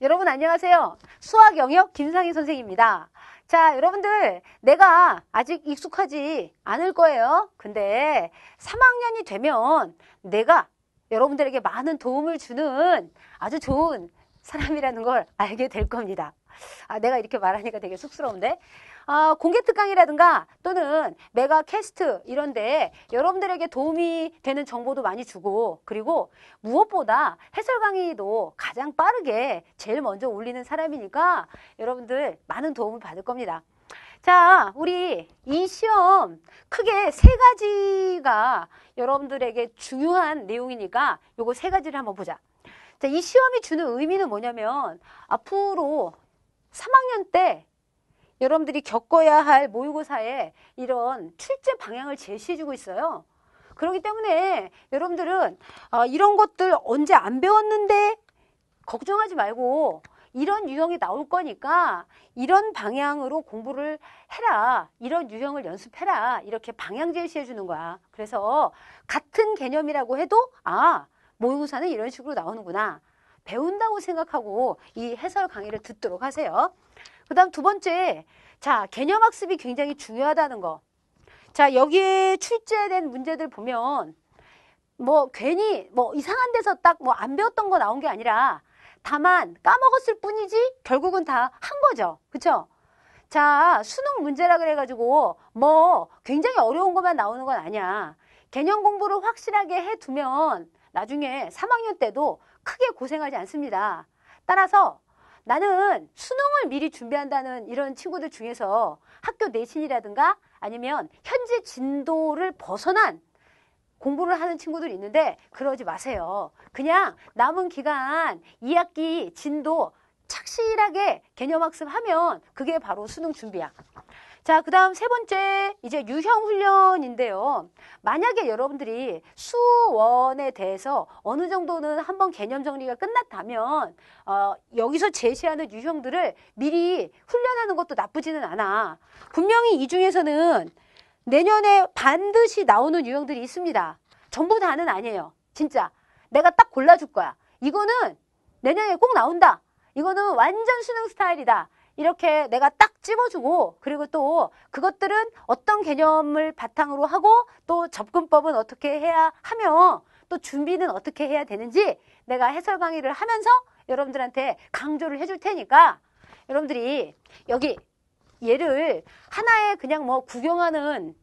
여러분 안녕하세요. 수학 영역 김상희 선생입니다. 자, 여러분들 내가 아직 익숙하지 않을 거예요. 근데 3학년이 되면 내가 여러분들에게 많은 도움을 주는 아주 좋은 사람이라는 걸 알게 될 겁니다. 아, 내가 이렇게 말하니까 되게 쑥스러운데. 어, 공개 특강이라든가 또는 메가 캐스트 이런 데 여러분들에게 도움이 되는 정보도 많이 주고 그리고 무엇보다 해설 강의도 가장 빠르게 제일 먼저 올리는 사람이니까 여러분들 많은 도움을 받을 겁니다. 자, 우리 이 시험 크게 세 가지가 여러분들에게 중요한 내용이니까 요거 세 가지를 한번 보자. 자, 이 시험이 주는 의미는 뭐냐면 앞으로 3학년 때 여러분들이 겪어야 할 모의고사에 이런 출제 방향을 제시해주고 있어요. 그렇기 때문에 여러분들은 어, 이런 것들 언제 안 배웠는데 걱정하지 말고 이런 유형이 나올 거니까 이런 방향으로 공부를 해라. 이런 유형을 연습해라. 이렇게 방향 제시해 주는 거야. 그래서 같은 개념이라고 해도 아 모의고사는 이런 식으로 나오는구나. 배운다고 생각하고 이 해설 강의를 듣도록 하세요. 그 다음 두 번째, 자, 개념 학습이 굉장히 중요하다는 거. 자, 여기에 출제된 문제들 보면 뭐 괜히 뭐 이상한 데서 딱 뭐 안 배웠던 거 나온 게 아니라 다만 까먹었을 뿐이지 결국은 다 한 거죠. 그쵸? 자, 수능 문제라 그래가지고 뭐 굉장히 어려운 것만 나오는 건 아니야. 개념 공부를 확실하게 해두면 나중에 3학년 때도 크게 고생하지 않습니다. 따라서 나는 수능을 미리 준비한다는 이런 친구들 중에서 학교 내신이라든가 아니면 현재 진도를 벗어난 공부를 하는 친구들 있는데 그러지 마세요. 그냥 남은 기간 2학기 진도 착실하게 개념학습하면 그게 바로 수능 준비야. 자, 그 다음 세 번째 이제 유형 훈련인데요. 만약에 여러분들이 수원에 대해서 어느 정도는 한번 개념 정리가 끝났다면 어, 여기서 제시하는 유형들을 미리 훈련하는 것도 나쁘지는 않아. 분명히 이 중에서는 내년에 반드시 나오는 유형들이 있습니다. 전부 다는 아니에요. 진짜. 내가 딱 골라줄 거야. 이거는 내년에 꼭 나온다. 이거는 완전 수능 스타일이다. 이렇게 내가 딱 찝어주고 그리고 또 그것들은 어떤 개념을 바탕으로 하고 또 접근법은 어떻게 해야 하며 또 준비는 어떻게 해야 되는지 내가 해설 강의를 하면서 여러분들한테 강조를 해줄 테니까 여러분들이 여기 얘를 하나의 그냥 뭐 구경하는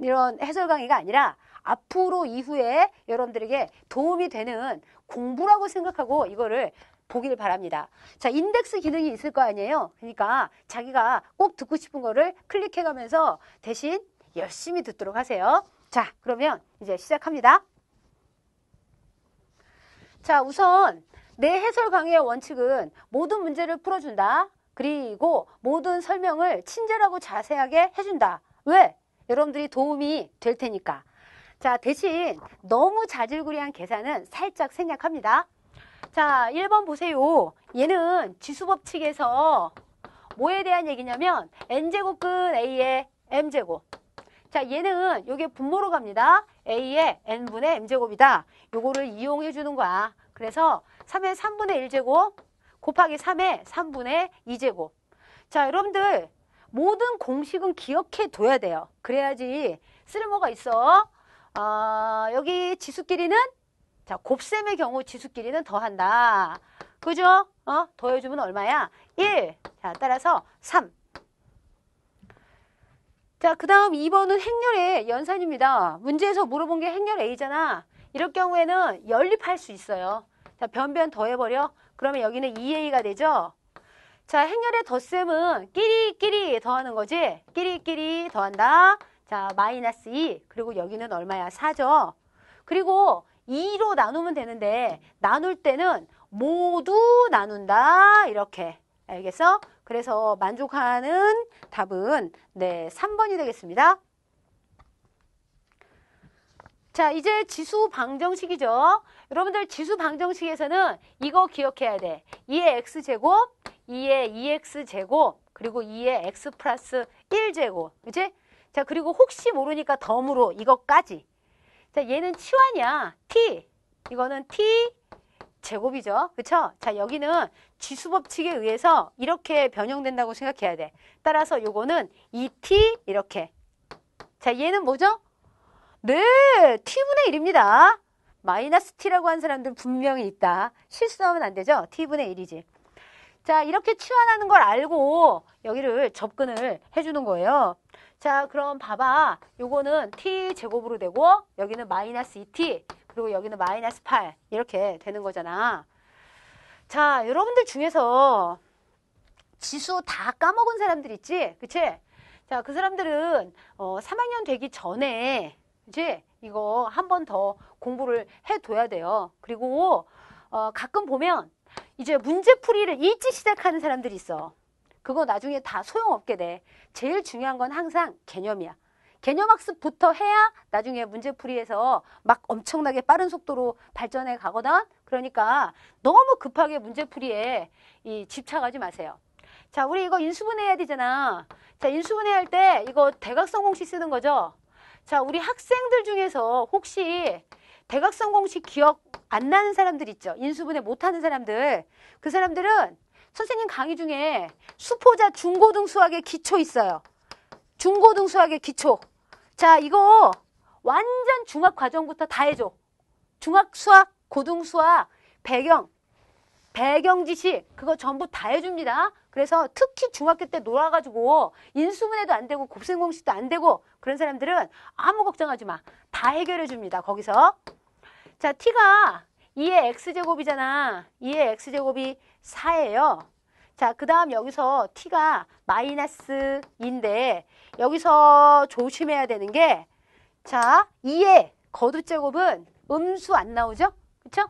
이런 해설 강의가 아니라 앞으로 이후에 여러분들에게 도움이 되는 공부라고 생각하고 이거를 보길 바랍니다. 자, 인덱스 기능이 있을 거 아니에요? 그러니까 자기가 꼭 듣고 싶은 거를 클릭해 가면서 대신 열심히 듣도록 하세요. 자, 그러면 이제 시작합니다. 자, 우선 내 해설 강의의 원칙은 모든 문제를 풀어준다. 그리고 모든 설명을 친절하고 자세하게 해준다. 왜? 여러분들이 도움이 될 테니까. 자, 대신 너무 자질구리한 계산은 살짝 생략합니다. 자, 1번 보세요. 얘는 지수법칙에서 뭐에 대한 얘기냐면 n제곱근 a의 m제곱. 자, 얘는 요게 분모로 갑니다. a의 n분의 m제곱이다. 요거를 이용해 주는 거야. 그래서 3의 3분의 1제곱 곱하기 3의 3분의 2제곱. 자, 여러분들 모든 공식은 기억해 둬야 돼요. 그래야지 쓸모가 있어. 어, 여기 지수끼리는 자, 곱셈의 경우 지수끼리는 더한다. 그죠? 어? 더해주면 얼마야? 1. 자, 따라서 3. 자, 그 다음 2번은 행렬의 연산입니다. 문제에서 물어본 게 행렬 A잖아. 이럴 경우에는 연립할 수 있어요. 자, 변변 더해버려. 그러면 여기는 2A가 되죠? 자, 행렬의 덧셈은 끼리끼리 더하는 거지? 끼리끼리 더한다. 자, 마이너스 2. 그리고 여기는 얼마야? 4죠. 그리고 2로 나누면 되는데 나눌 때는 모두 나눈다 이렇게 알겠어? 그래서 만족하는 답은 네 3번이 되겠습니다. 자 이제 지수 방정식이죠. 여러분들 지수 방정식에서는 이거 기억해야 돼. 2의 x제곱, 2의 2x제곱, 그리고 2의 x 플러스 1제곱. 그치? 자 그리고 혹시 모르니까 덤으로 이것까지 자, 얘는 치환이야. t. 이거는 t 제곱이죠. 그렇죠? 자, 여기는 지수 법칙에 의해서 이렇게 변형된다고 생각해야 돼. 따라서 요거는 이 t 이렇게. 자, 얘는 뭐죠? 네, t분의 1입니다. 마이너스 t라고 한 사람들은 분명히 있다. 실수하면 안 되죠? t분의 1이지. 자, 이렇게 치환하는 걸 알고 여기를 접근을 해주는 거예요. 자 그럼 봐봐. 요거는 t제곱으로 되고 여기는 마이너스 2t 그리고 여기는 마이너스 8 이렇게 되는 거잖아. 자 여러분들 중에서 지수 다 까먹은 사람들 있지? 그치? 자, 그 사람들은 어, 3학년 되기 전에 이제 이거 한 번 더 공부를 해둬야 돼요. 그리고 어, 가끔 보면 이제 문제풀이를 일찍 시작하는 사람들이 있어. 그거 나중에 다 소용없게 돼. 제일 중요한 건 항상 개념이야. 개념학습부터 해야 나중에 문제풀이에서 막 엄청나게 빠른 속도로 발전해 가거든. 그러니까 너무 급하게 문제풀이에 이 집착하지 마세요. 자, 우리 이거 인수분해해야 되잖아. 자, 인수분해할 때 이거 대각선 공식 쓰는 거죠. 자, 우리 학생들 중에서 혹시 대각선 공식 기억 안 나는 사람들 있죠? 인수분해 못하는 사람들. 그 사람들은 선생님 강의 중에 수포자 중고등 수학의 기초 있어요. 중고등 수학의 기초. 자, 이거 완전 중학 과정부터 다 해줘. 중학 수학, 고등 수학, 배경, 배경 지식 그거 전부 다 해줍니다. 그래서 특히 중학교 때 놀아가지고 인수문해도안 되고 곱셈공식도 안 되고 그런 사람들은 아무 걱정하지 마. 다 해결해 줍니다. 거기서. 자, t가 2의 x제곱이잖아. 2의 x제곱이 4예요. 자, 그 다음 여기서 t가 마이너스 인데 여기서 조심해야 되는 게 자, 2의 거두제곱은 음수 안 나오죠? 그쵸?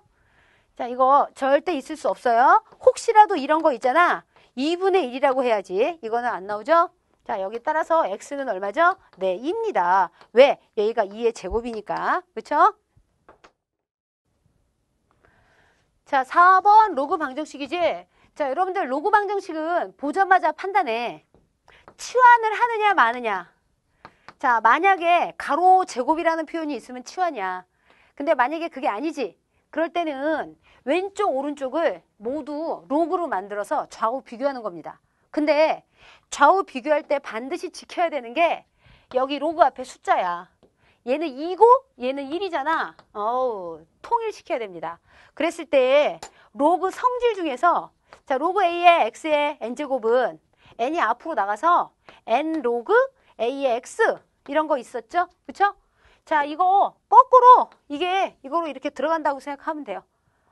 자, 이거 절대 있을 수 없어요. 혹시라도 이런 거 있잖아. 2분의 1이라고 해야지. 이거는 안 나오죠? 자, 여기 따라서 x는 얼마죠? 네, 2입니다. 왜? 여기가 2의 제곱이니까. 그쵸? 자, 4번 로그 방정식이지? 자, 여러분들 로그 방정식은 보자마자 판단해. 치환을 하느냐 마느냐. 자, 만약에 가로 제곱이라는 표현이 있으면 치환이야. 근데 만약에 그게 아니지. 그럴 때는 왼쪽 오른쪽을 모두 로그로 만들어서 좌우 비교하는 겁니다. 근데 좌우 비교할 때 반드시 지켜야 되는 게 여기 로그 앞에 숫자야. 얘는 2고 얘는 1이잖아. 어우, 통일시켜야 됩니다. 그랬을 때 로그 성질 중에서 자, 로그 a의 x의 n제곱은 n이 앞으로 나가서 n 로그 a의 x 이런 거 있었죠? 그렇죠 자, 이거 거꾸로 이게 이거로 이렇게 들어간다고 생각하면 돼요.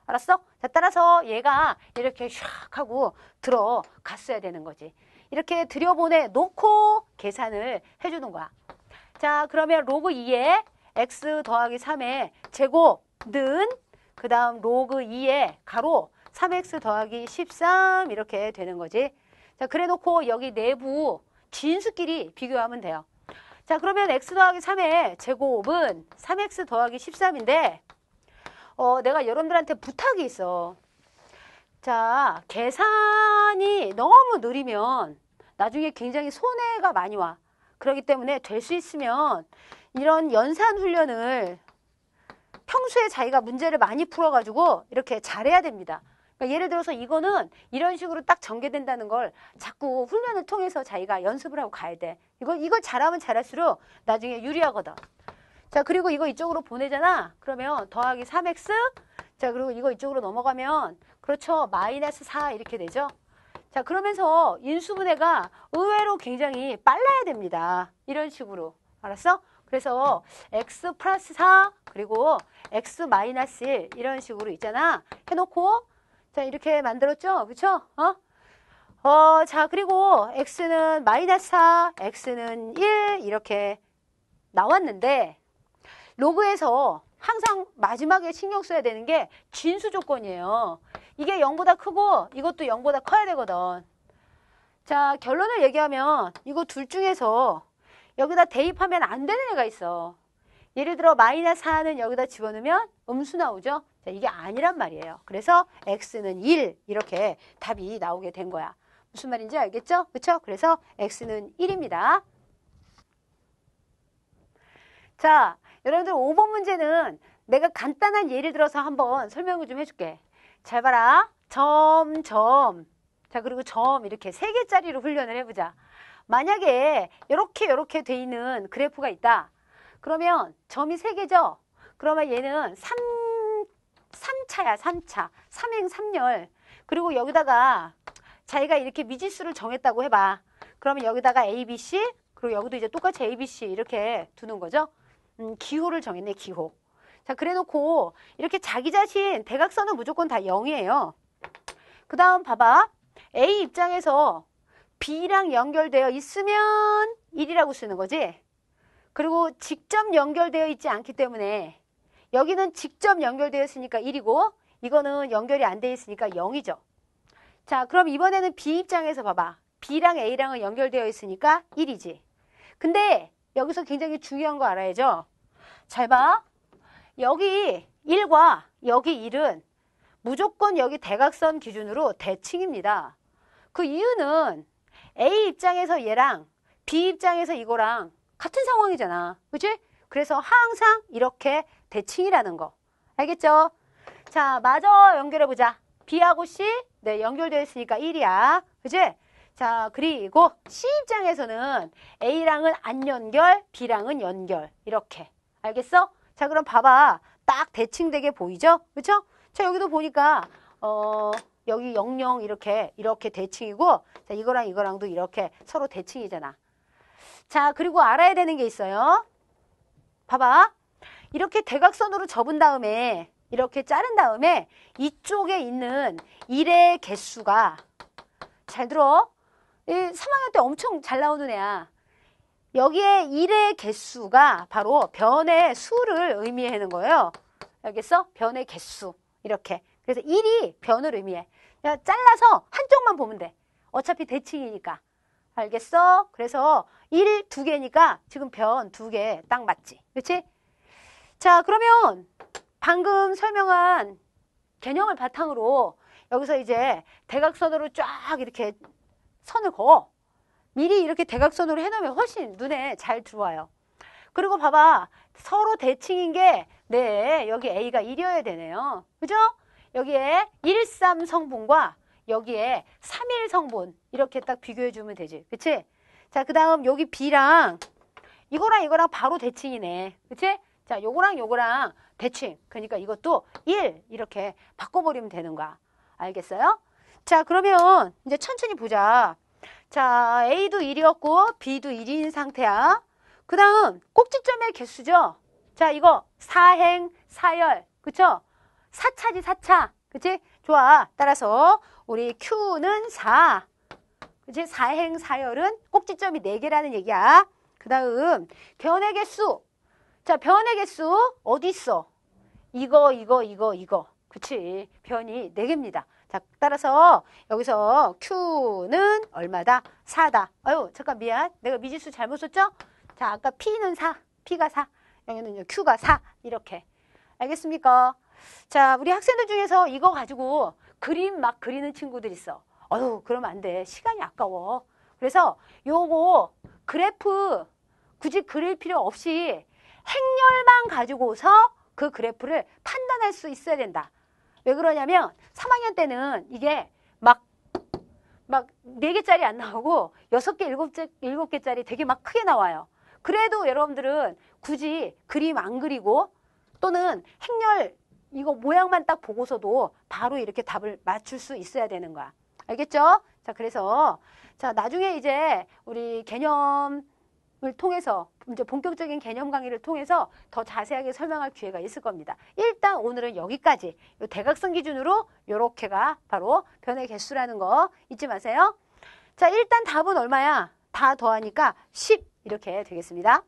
알았어? 자, 따라서 얘가 이렇게 샥 하고 들어갔어야 되는 거지. 이렇게 들여보내 놓고 계산을 해주는 거야. 자, 그러면 로그 2에 x 더하기 3의 제곱 는그 다음 로그 2에 가로 3x 더하기 13 이렇게 되는 거지. 자, 그래 놓고 여기 내부 진수끼리 비교하면 돼요. 자, 그러면 x 더하기 3의 제곱은 3x 더하기 13인데 어, 내가 여러분들한테 부탁이 있어. 자, 계산이 너무 느리면 나중에 굉장히 손해가 많이 와. 그렇기 때문에 될 수 있으면 이런 연산 훈련을 평소에 자기가 문제를 많이 풀어가지고 이렇게 잘해야 됩니다. 그러니까 예를 들어서 이거는 이런 식으로 딱 전개된다는 걸 자꾸 훈련을 통해서 자기가 연습을 하고 가야 돼. 이거 이걸 잘하면 잘할수록 나중에 유리하거든. 자, 그리고 이거 이쪽으로 보내잖아. 그러면 더하기 3x. 자, 그리고 이거 이쪽으로 넘어가면, 그렇죠. 마이너스 4 이렇게 되죠. 자 그러면서 인수분해가 의외로 굉장히 빨라야 됩니다. 이런 식으로 알았어? 그래서 x 플러스 4 그리고 x 마이너스 1 이런 식으로 있잖아. 해놓고 자 이렇게 만들었죠? 그쵸? 어? 어, 자 그리고 x는 마이너스 4, x는 1 이렇게 나왔는데 로그에서 항상 마지막에 신경 써야 되는 게 진수 조건이에요. 이게 0보다 크고 이것도 0보다 커야 되거든. 자 결론을 얘기하면 이거 둘 중에서 여기다 대입하면 안 되는 애가 있어. 예를 들어 마이너스 4는 여기다 집어넣으면 음수 나오죠. 자, 이게 아니란 말이에요. 그래서 x는 1 이렇게 답이 나오게 된 거야. 무슨 말인지 알겠죠? 그렇죠? 그래서 x는 1입니다. 자, 여러분들 5번 문제는 내가 간단한 예를 들어서 한번 설명을 좀 해줄게. 잘 봐라. 점, 점. 자, 그리고 점 이렇게 세 개짜리로 훈련을 해보자. 만약에 이렇게 이렇게 돼 있는 그래프가 있다. 그러면 점이 세개죠 그러면 얘는 3, 3차야, 3차. 3행 3열. 그리고 여기다가 자기가 이렇게 미지수를 정했다고 해봐. 그러면 여기다가 A, B, C, 그리고 여기도 이제 똑같이 A, B, C 이렇게 두는 거죠. 음, 기호를 정했네, 기호. 자, 그래놓고 이렇게 자기 자신 대각선은 무조건 다 0이에요. 그 다음 봐봐. A 입장에서 B랑 연결되어 있으면 1이라고 쓰는 거지. 그리고 직접 연결되어 있지 않기 때문에 여기는 직접 연결되어 있으니까 1이고 이거는 연결이 안 돼 있으니까 0이죠. 자 그럼 이번에는 B 입장에서 봐봐. B랑 A랑은 연결되어 있으니까 1이지. 근데 여기서 굉장히 중요한 거 알아야죠. 잘 봐. 여기 1과 여기 1은 무조건 여기 대각선 기준으로 대칭입니다. 그 이유는 A 입장에서 얘랑 B 입장에서 이거랑 같은 상황이잖아. 그치? 그래서 항상 이렇게 대칭이라는 거. 알겠죠? 자, 마저 연결해보자. B하고 C, 네, 연결되어 있으니까 1이야. 그치? 자, 그리고 C 입장에서는 A랑은 안 연결, B랑은 연결. 이렇게. 알겠어? 자, 그럼 봐봐. 딱 대칭되게 보이죠? 그렇죠? 자, 여기도 보니까 어 여기 영영 이렇게 이렇게 대칭이고 자, 이거랑 이거랑도 이렇게 서로 대칭이잖아. 자, 그리고 알아야 되는 게 있어요. 봐봐. 이렇게 대각선으로 접은 다음에 이렇게 자른 다음에 이쪽에 있는 일의 개수가 잘 들어. 이 3학년 때 엄청 잘 나오는 애야. 여기에 일의 개수가 바로 변의 수를 의미하는 거예요. 알겠어? 변의 개수. 이렇게. 그래서 일이 변을 의미해. 그냥 잘라서 한쪽만 보면 돼. 어차피 대칭이니까. 알겠어? 그래서 일 두 개니까 지금 변 두 개 딱 맞지. 그렇지? 자, 그러면 방금 설명한 개념을 바탕으로 여기서 이제 대각선으로 쫙 이렇게 선을 그어. 미리 이렇게 대각선으로 해놓으면 훨씬 눈에 잘 들어와요. 그리고 봐봐. 서로 대칭인 게, 네, 여기 A가 1이어야 되네요. 그죠? 여기에 1, 3 성분과 여기에 3, 1 성분. 이렇게 딱 비교해주면 되지. 그치? 자, 그 다음 여기 B랑 이거랑 이거랑 바로 대칭이네. 그치? 자, 요거랑 요거랑 대칭. 그러니까 이것도 1 이렇게 바꿔버리면 되는 거야. 알겠어요? 자, 그러면 이제 천천히 보자. 자, A도 1이었고 B도 1인 상태야. 그 다음 꼭지점의 개수죠. 자, 이거 사행, 사열, 그쵸? 사차지, 사차. 그치? 좋아. 따라서 우리 Q는 4. 그치? 사행, 사열은 꼭지점이 4개라는 얘기야. 그 다음 변의 개수. 자, 변의 개수 어디 있어? 이거, 이거, 이거, 이거. 그치? 변이 4개입니다. 자, 따라서 여기서 Q는 얼마다? 4다. 아유, 잠깐 미안. 내가 미지수 잘못 썼죠? 자, 아까 P는 4, P가 4, 여기는 Q가 4 이렇게. 알겠습니까? 자, 우리 학생들 중에서 이거 가지고 그림 막 그리는 친구들 있어. 어휴, 그러면 안 돼. 시간이 아까워. 그래서 요거 그래프 굳이 그릴 필요 없이 행렬만 가지고서 그 그래프를 판단할 수 있어야 된다. 왜 그러냐면 3학년 때는 이게 막 막 네개짜리안 나오고 여섯 개 일곱 개 일곱 개짜리 되게 막 크게 나와요. 그래도 여러분들은 굳이 그림 안 그리고 또는 행렬 이거 모양만 딱 보고서도 바로 이렇게 답을 맞출 수 있어야 되는 거야. 알겠죠? 자, 그래서 자, 나중에 이제 우리 개념 을 통해서 이제 본격적인 개념 강의를 통해서 더 자세하게 설명할 기회가 있을 겁니다. 일단 오늘은 여기까지 대각선 기준으로 요렇게가 바로 변의 개수라는 거 잊지 마세요. 자 일단 답은 얼마야? 다 더하니까 10 이렇게 되겠습니다.